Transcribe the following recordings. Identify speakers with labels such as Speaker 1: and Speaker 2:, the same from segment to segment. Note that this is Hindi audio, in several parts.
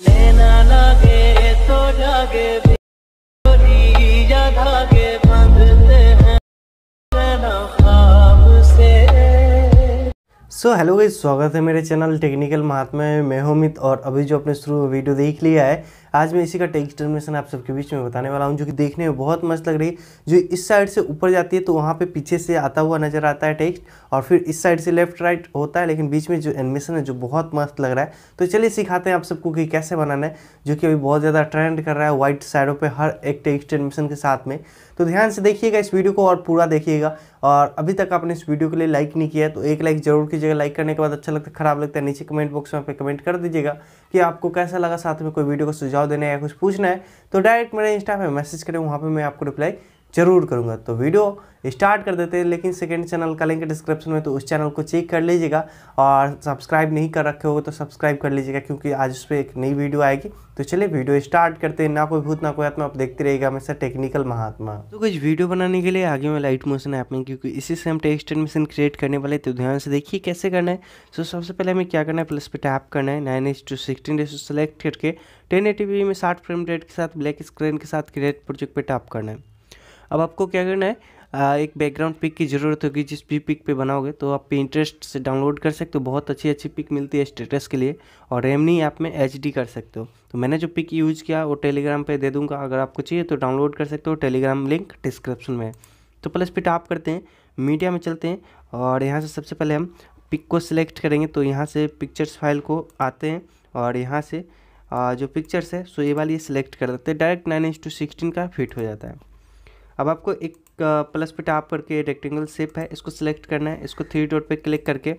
Speaker 1: लेना तो जागे धागे बांधते हैं सो हेलो गई स्वागत है मेरे चैनल टेक्निकल महात्मा में मैं हूं और अभी जो आपने शुरू वीडियो देख लिया है आज मैं इसी का टेक्स्ट टर्मिनेशन आप सबके बीच में बताने वाला हूँ जो कि देखने में बहुत मस्त लग रही है जो इस साइड से ऊपर जाती है तो वहाँ पे पीछे से आता हुआ नजर आता है टेक्स्ट और फिर इस साइड से लेफ्ट राइट होता है लेकिन बीच में जो एनिमेशन है जो बहुत मस्त लग रहा है तो चलिए सिखाते हैं आप सबको कि कैसे बनाना है जो कि अभी बहुत ज़्यादा ट्रेंड कर रहा है वाइट साइडों पर हर एक टेक्स्ट एनिमेशन के साथ में तो ध्यान से देखिएगा इस वीडियो को और पूरा देखिएगा और अभी तक आपने इस वीडियो के लिए लाइक नहीं किया तो एक लाइक जरूर कीजिएगा लाइक करने के बाद अच्छा लगता है खराब लगता है नीचे कमेंट बॉक्स में आप कमेंट कर दीजिएगा कि आपको कैसा लगा साथ में कोई वीडियो का सुझाव सुझाव देने या कुछ पूछना है तो डायरेक्ट मेरे इंस्टा पे मैसेज करें वहाँ पे मैं आपको रिप्लाई जरूर करूँगा तो वीडियो स्टार्ट कर देते हैं लेकिन सेकेंड चैनल का लिंक डिस्क्रिप्शन में तो उस चैनल को चेक कर लीजिएगा और सब्सक्राइब नहीं कर रखे हो तो सब्सक्राइब कर लीजिएगा क्योंकि आज उस पर एक नई वीडियो आएगी तो चलिए वीडियो स्टार्ट करते हैं ना कोई भूत ना कोई आत्मा आप देखते रहेगा हमेशा टेक्निकल महात्मा तो कुछ वीडियो बनाने के लिए आगे में लाइट मोशन ऐप में क्योंकि इसी से हम टेक्स्ट एडमिशन क्रिएट करने वाले तो ध्यान से देखिए कैसे करना है सो सबसे पहले हमें क्या करना है प्लस पे टैप करना है nine H to sixteen days select करके टेन ए में साठ फ्रेम रेट के साथ ब्लैक स्क्रीन के साथ क्रिएट प्रोजेक्ट पर टैप करना है अब आपको क्या करना है आ, एक बैकग्राउंड पिक की ज़रूरत होगी जिस भी पिक पे बनाओगे तो आप इंटरेस्ट से डाउनलोड कर सकते हो बहुत अच्छी अच्छी पिक मिलती है स्टेटस के लिए और रेमनी ऐप में एच कर सकते हो तो मैंने जो पिक यूज़ किया वो टेलीग्राम पे दे दूंगा अगर आपको चाहिए तो डाउनलोड कर सकते हो टेलीग्राम लिंक डिस्क्रिप्शन में है तो प्लस पे आप करते हैं मीडिया में चलते हैं और यहाँ से सबसे पहले हम पिक को सिलेक्ट करेंगे तो यहाँ से पिक्चर्स फाइल को आते हैं और यहाँ से जो पिक्चर्स है सो ये वाली सिलेक्ट कर देते हैं डायरेक्ट नाइन टू सिक्सटीन का फिट हो जाता है अब आपको एक प्लस पे टैप करके रेक्टेंगल शेप है इसको सिलेक्ट करना है इसको थ्री डॉट पे क्लिक करके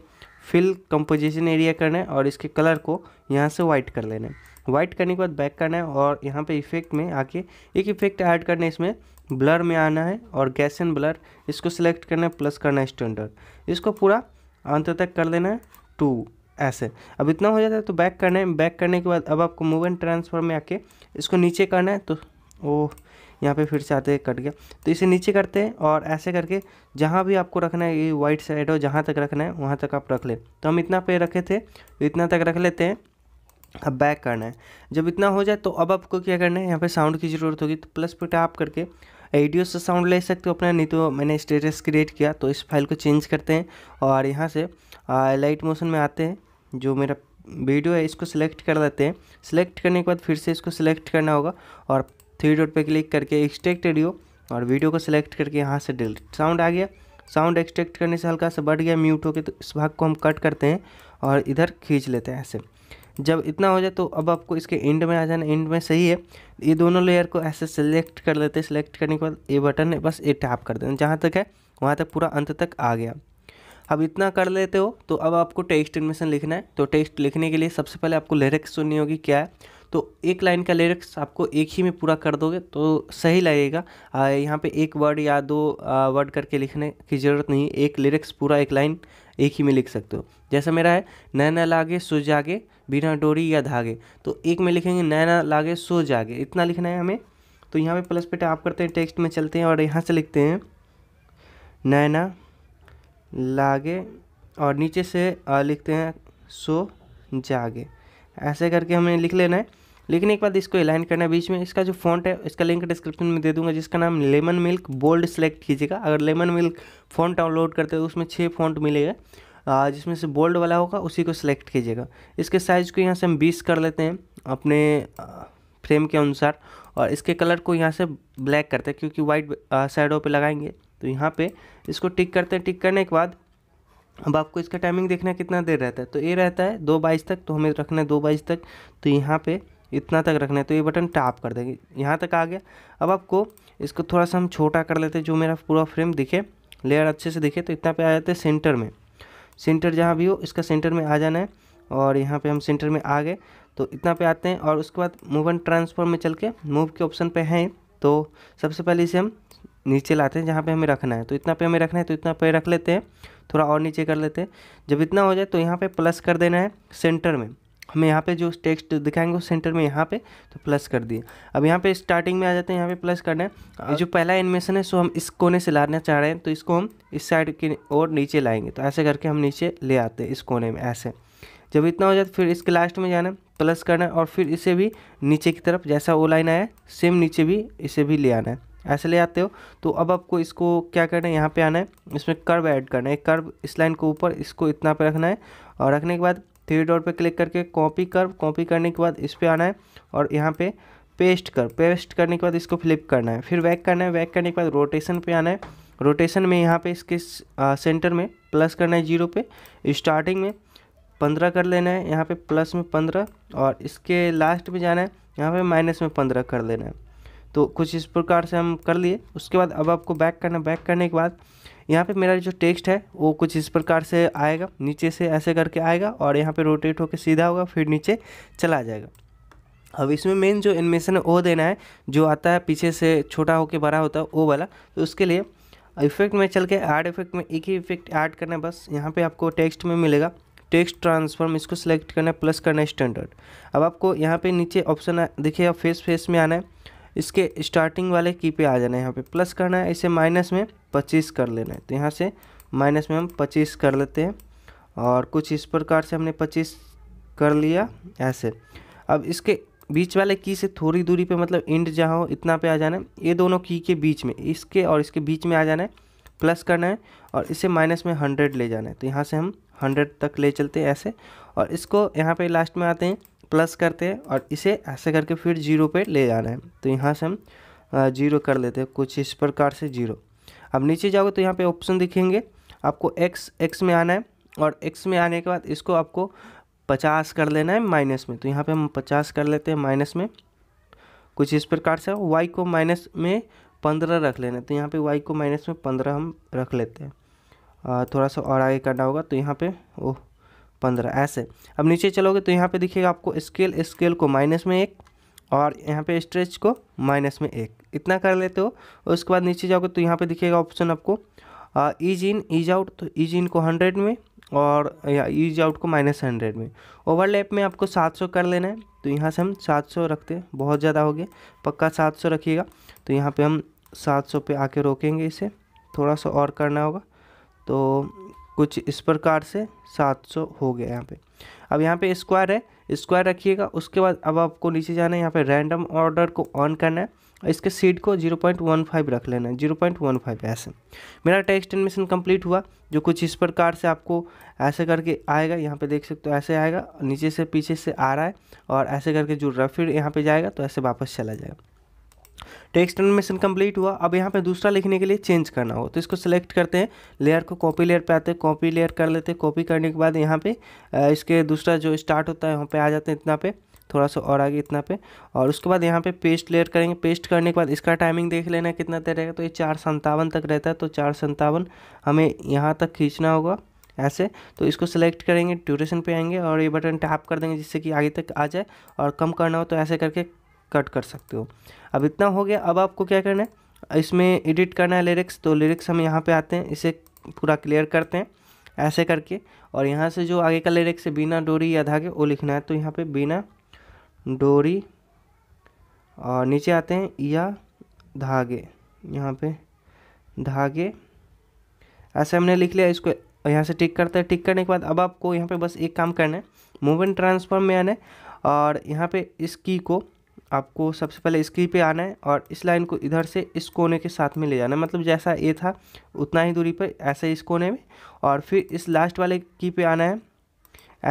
Speaker 1: फिल कंपोजिशन एरिया करना है और इसके कलर को यहाँ से वाइट कर लेना है वाइट करने के बाद बैक करना है और यहाँ पे इफेक्ट में आके एक इफेक्ट ऐड करना है इसमें ब्लर में आना है और गैस एंड ब्लर इसको सिलेक्ट करना है प्लस करना है स्टैंडर्ड इसको पूरा अंत तक कर लेना है टू ऐसे अब इतना हो जाता है तो बैक करना है बैक करने के बाद अब आपको मूव एंड ट्रांसफॉर्म में आके इसको नीचे करना है तो ओह यहाँ पे फिर से आते कट गया तो इसे नीचे करते हैं और ऐसे करके जहाँ भी आपको रखना है ये वाइट साइड हो जहाँ तक रखना है वहाँ तक आप रख लें तो हम इतना पे रखे थे तो इतना तक रख लेते हैं अब बैक करना है जब इतना हो जाए तो अब आपको क्या करना है यहाँ पर साउंड की ज़रूरत होगी तो प्लस पे टैप करके एडियो से साउंड ले सकते हो अपना नहीं तो मैंने स्टेटस क्रिएट किया तो इस फाइल को चेंज करते हैं और यहाँ से लाइट मोशन में आते हैं जो मेरा वीडियो है इसको सिलेक्ट कर लेते हैं सिलेक्ट करने के बाद फिर से इसको सिलेक्ट करना होगा और थ्री डॉट पे क्लिक करके एक्सट्रैक्ट एडियो और वीडियो को सिलेक्ट करके यहाँ से डिलीट साउंड आ गया साउंड एक्सट्रैक्ट करने से हल्का सा बढ़ गया म्यूट होकर तो इस भाग को हम कट करते हैं और इधर खींच लेते हैं ऐसे जब इतना हो जाए तो अब आपको इसके एंड में आ जाना एंड में सही है ये दोनों लेयर को ऐसे सेलेक्ट कर लेते हैं सिलेक्ट करने के बाद ये बटन है बस ये टैप कर देना जहाँ तक है वहाँ तक पूरा अंत तक आ गया अब इतना कर लेते हो तो अब आपको टेक्स्ट एनिमेशन लिखना है तो टेक्स्ट लिखने के लिए सबसे पहले आपको लिरिक्स सुननी होगी क्या है तो एक लाइन का लिरिक्स आपको एक ही में पूरा कर दोगे तो सही लगेगा यहाँ पे एक वर्ड या दो वर्ड करके लिखने की ज़रूरत नहीं एक लिरिक्स पूरा एक लाइन एक ही में लिख सकते हो जैसा मेरा है नैना लागे सो जागे बिना डोरी या धागे तो एक में लिखेंगे नैना लागे सो जागे इतना लिखना है हमें तो यहाँ पे प्लस पे टाप करते हैं टेक्स्ट में चलते हैं और यहाँ से लिखते हैं नैना लागे और नीचे से लिखते हैं सो जागे ऐसे करके हमें लिख लेना है लिखने के बाद इसको अलाइन करना है बीच में इसका जो फॉन्ट है इसका लिंक डिस्क्रिप्शन में दे दूंगा जिसका नाम लेमन मिल्क बोल्ड सेलेक्ट कीजिएगा अगर लेमन मिल्क फॉन्ट डाउनलोड करते हो उसमें छः फॉन्ट मिलेगा जिसमें से बोल्ड वाला होगा उसी को सिलेक्ट कीजिएगा इसके साइज़ को यहाँ से हम बीस कर लेते हैं अपने फ्रेम के अनुसार और इसके कलर को यहाँ से ब्लैक करते हैं क्योंकि वाइट साइडों पे लगाएंगे तो यहाँ पे इसको टिक करते हैं टिक करने के बाद अब आपको इसका टाइमिंग देखना कितना देर रहता है तो ये रहता है दो बाईस तक तो हमें रखना है दो बाईस तक तो यहाँ पर इतना तक रखना है तो ये बटन टैप कर देंगे यहाँ तक आ गया अब आपको इसको थोड़ा सा हम छोटा कर लेते हैं जो मेरा पूरा फ्रेम दिखे लेयर अच्छे से दिखे तो इतना पे आ जाते हैं सेंटर में सेंटर जहाँ भी हो इसका सेंटर में आ जाना है और यहाँ पे हम सेंटर में आ गए तो इतना पे आते हैं और उसके बाद मूव एंड ट्रांसफॉर्म में चल के मूव के ऑप्शन पर हैं तो सबसे पहले इसे हम नीचे लाते हैं जहाँ पर हमें रखना है तो इतना पे हमें रखना है तो इतना पे रख लेते हैं थोड़ा और नीचे कर लेते हैं जब इतना हो जाए तो यहाँ पर प्लस कर देना है सेंटर में हमें यहाँ पे जो टेक्स्ट दिखाएंगे उस सेंटर में यहाँ पे तो प्लस कर दिए अब यहाँ पे स्टार्टिंग में आ जाते हैं यहाँ पे प्लस करना है जो पहला एनिमेशन है सो हम इस कोने से लाना चाह रहे हैं तो इसको हम इस साइड के और नीचे लाएंगे तो ऐसे करके हम नीचे ले आते हैं इस कोने में ऐसे जब इतना हो जाए फिर इसके लास्ट में जाना है प्लस करना है और फिर इसे भी नीचे की तरफ जैसा वो लाइन आया सेम नीचे भी इसे भी ले आना है ऐसे ले आते हो तो अब आपको इसको क्या करना है यहाँ पे आना है इसमें कर्व ऐड करना है कर्व इस लाइन को ऊपर इसको इतना पे रखना है और रखने के बाद थ्री डॉट पे क्लिक करके कॉपी कर कॉपी करने के बाद इस पर आना है और यहाँ पे पेस्ट कर पेस्ट करने के बाद इसको फ्लिप करना है फिर वैक करना है वैक करने के बाद रोटेशन पे आना है रोटेशन में यहाँ पे इसके सेंटर में प्लस करना है जीरो पे स्टार्टिंग में पंद्रह कर लेना है यहाँ पे प्लस में पंद्रह और इसके लास्ट में जाना है यहाँ पे माइनस में पंद्रह कर लेना है तो कुछ इस प्रकार से हम कर लिए उसके बाद अब आपको बैक करना बैक करने के बाद यहाँ पे मेरा जो टेक्स्ट है वो कुछ इस प्रकार से आएगा नीचे से ऐसे करके आएगा और यहाँ पे रोटेट होकर सीधा होगा फिर नीचे चला जाएगा अब इसमें मेन जो एनिमेशन है वो देना है जो आता है पीछे से छोटा होके बड़ा होता है वो वाला तो उसके लिए इफेक्ट में चल के ऐड इफेक्ट में एक ही इफेक्ट ऐड करना है बस यहाँ पर आपको टेक्स्ट में मिलेगा टेक्स्ट ट्रांसफॉर्म इसको सेलेक्ट करना है प्लस करना है स्टैंडर्ड अब आपको यहाँ पर नीचे ऑप्शन देखिए फेस फेस में आना है इसके स्टार्टिंग वाले की पे आ जाना है यहाँ पे प्लस करना है इसे माइनस में पच्चीस कर लेना है तो यहाँ से माइनस में हम पच्चीस कर लेते हैं और कुछ इस प्रकार से हमने पच्चीस कर लिया ऐसे अब इसके बीच वाले की से थोड़ी दूरी पे मतलब इंड जहाँ हो इतना पे आ जाना है ये दोनों की के बीच में इसके और इसके बीच में आ जाना है प्लस करना है और इसे माइनस में हंड्रेड ले जाना है तो यहाँ से हम हंड्रेड तक ले चलते हैं ऐसे और इसको यहाँ पे लास्ट में आते हैं प्लस करते हैं और इसे ऐसे करके फिर जीरो पे ले जाना है तो यहाँ से हम जीरो कर लेते हैं कुछ इस प्रकार से जीरो अब नीचे जाओगे तो यहाँ पे ऑप्शन दिखेंगे आपको एक्स एक्स में आना है और एक्स में आने के बाद इसको आपको पचास कर लेना है माइनस में तो यहाँ पे हम पचास कर लेते हैं माइनस में कुछ इस प्रकार से वाई को माइनस में पंद्रह रख लेना है तो यहाँ पे वाई को माइनस में पंद्रह हम रख लेते हैं थोड़ा सा और आगे करना होगा तो यहाँ पर ओह पंद्रह ऐसे अब नीचे चलोगे तो यहाँ पे दिखेगा आपको स्केल स्केल को माइनस में एक और यहाँ पे स्ट्रेच को माइनस में एक इतना कर लेते हो उसके बाद नीचे जाओगे तो यहाँ पे दिखेगा ऑप्शन आपको ईज इन ईज आउट तो ईज इन को हंड्रेड में और ईज आउट को माइनस हंड्रेड में ओवरलैप में आपको सात सौ कर लेना है तो यहाँ से हम सात सौ रखते हैं बहुत ज़्यादा हो गया पक्का सात सौ रखिएगा तो यहाँ पर हम सात सौ पे आके रोकेंगे इसे थोड़ा सा और करना होगा तो कुछ इस प्रकार से 700 हो गया यहाँ पे अब यहाँ पे स्क्वायर है स्क्वायर रखिएगा उसके बाद अब आपको नीचे जाना है यहाँ पे रैंडम ऑर्डर को ऑन करना है इसके सीड को 0.15 रख लेना है 0.15 ऐसे मेरा टेक्स्ट एडमिशन कंप्लीट हुआ जो कुछ इस प्रकार से आपको ऐसे करके आएगा यहाँ पे देख सकते हो ऐसे आएगा नीचे से पीछे से आ रहा है और ऐसे करके जो रफिड यहाँ पर जाएगा तो ऐसे वापस चला जाएगा तो एक्सटर्नमेशन कंप्लीट हुआ अब यहाँ पे दूसरा लिखने के लिए चेंज करना हो तो इसको सिलेक्ट करते हैं लेयर को कॉपी लेयर पे आते हैं कॉपी लेयर कर लेते हैं कॉपी करने के बाद यहाँ पे इसके दूसरा जो स्टार्ट होता है वहाँ पे आ जाते हैं इतना पे थोड़ा सा और आगे इतना पे और उसके बाद यहाँ पे पेस्ट लेयर करेंगे पेस्ट करने के बाद इसका टाइमिंग देख लेना कितना देर रहेगा तो ये चार संतावन तक रहता है तो चार संतावन हमें यहाँ तक खींचना होगा ऐसे तो इसको सेलेक्ट करेंगे ड्यूरेशन पे आएंगे और ये बटन टैप कर देंगे जिससे कि आगे तक आ जाए और कम करना हो तो ऐसे करके कट कर सकते हो अब इतना हो गया अब आपको क्या करना है इसमें एडिट करना है लिरिक्स तो लिरिक्स हम यहाँ पे आते हैं इसे पूरा क्लियर करते हैं ऐसे करके और यहाँ से जो आगे का लिरिक्स है बिना डोरी या धागे वो लिखना है तो यहाँ पे बिना डोरी और नीचे आते हैं या धागे यहाँ पे धागे ऐसे हमने लिख लिया इसको यहाँ से टिक करते हैं टिक करने के बाद अब आपको यहाँ पे बस एक काम करना है मूवमेंट ट्रांसफॉर्म में आना है और यहाँ पे इस की को आपको सबसे पहले इसकी पे आना है और इस लाइन को इधर से इस कोने के साथ में ले जाना है मतलब जैसा ए था उतना ही दूरी पर ऐसे इस कोने में और फिर इस लास्ट वाले की पे आना है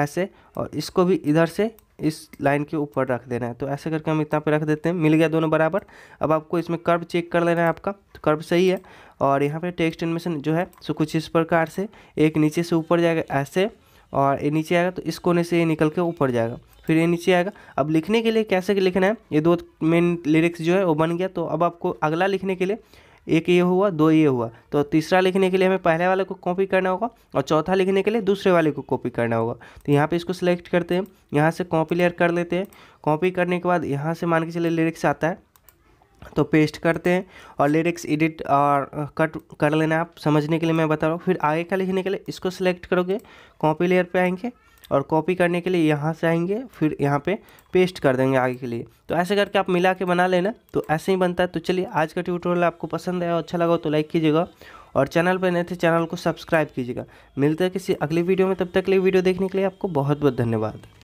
Speaker 1: ऐसे और इसको भी इधर से इस लाइन के ऊपर रख देना है तो ऐसे करके हम इतना पे रख देते हैं मिल गया दोनों बराबर अब आपको इसमें कर्व चेक कर लेना है आपका तो कर्व सही है और यहाँ पर टेक्स्ट एनिमेशन जो है सो कुछ इस प्रकार से एक नीचे से ऊपर जाएगा ऐसे और ये नीचे आएगा तो इस कोने से ये निकल के ऊपर जाएगा फिर ये नीचे आएगा अब लिखने के लिए कैसे लिखना है ये दो मेन लिरिक्स जो है वो बन गया तो अब आपको अगला लिखने के लिए एक ये हुआ दो ये हुआ तो तीसरा लिखने के लिए हमें पहले वाले को कॉपी करना होगा और चौथा लिखने के लिए दूसरे वाले को कॉपी करना होगा तो यहाँ पे इसको सिलेक्ट करते हैं यहाँ से कॉपी लेयर कर लेते हैं कॉपी करने के बाद यहाँ से मान के चले लिरिक्स आता है तो पेस्ट करते हैं और लिरिक्स एडिट और कट कर लेना आप समझने के लिए मैं बता रहा हूँ फिर आगे का लिखने के लिए इसको सिलेक्ट करोगे कॉपी लेयर पे आएंगे और कॉपी करने के लिए यहाँ से आएंगे फिर यहाँ पे पेस्ट कर देंगे आगे के लिए तो ऐसे करके आप मिला के बना लेना तो ऐसे ही बनता है तो चलिए आज का ट्यूटोरियल आपको पसंद आया अच्छा लगा तो लाइक कीजिएगा और चैनल पर नए थे चैनल को सब्सक्राइब कीजिएगा मिलते हैं किसी अगली वीडियो में तब तक के लिए वीडियो देखने के लिए आपको बहुत बहुत धन्यवाद